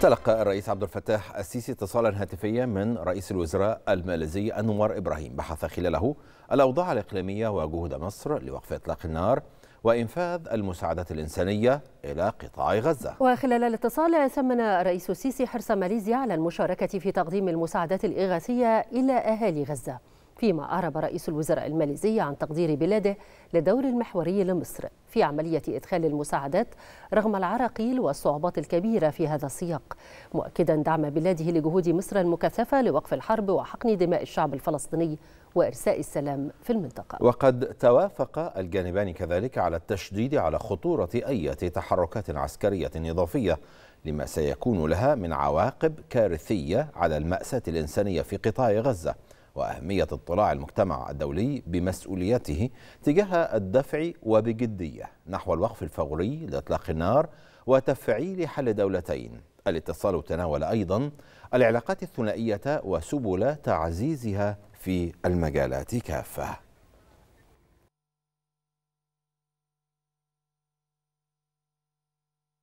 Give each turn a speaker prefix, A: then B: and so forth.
A: تلقى الرئيس عبد الفتاح السيسي اتصالا هاتفيا من رئيس الوزراء الماليزي انور ابراهيم بحث خلاله الاوضاع الاقليميه وجهود مصر لوقف اطلاق النار وإنفاذ المساعدات الإنسانية إلى قطاع غزة
B: وخلال الاتصال ثمن الرئيس السيسي حرص ماليزيا على المشاركة في تقديم المساعدات الإغاثية إلى أهالي غزة فيما أعرب رئيس الوزراء الماليزي عن تقدير بلاده لدور المحوري لمصر في عملية إدخال المساعدات رغم العراقيل والصعوبات الكبيرة في هذا السياق مؤكدا دعم بلاده لجهود مصر المكثفة لوقف الحرب وحقن دماء الشعب الفلسطيني وإرساء السلام في المنطقة
A: وقد توافق الجانبان كذلك على التشديد على خطورة أي تحركات عسكرية إضافية لما سيكون لها من عواقب كارثية على المأساة الإنسانية في قطاع غزة وأهمية اطلاع المجتمع الدولي بمسؤوليته تجاه الدفع وبجدية نحو الوقف الفوري لإطلاق النار وتفعيل حل دولتين الاتصال تناول أيضا العلاقات الثنائية وسبل تعزيزها في المجالات كافة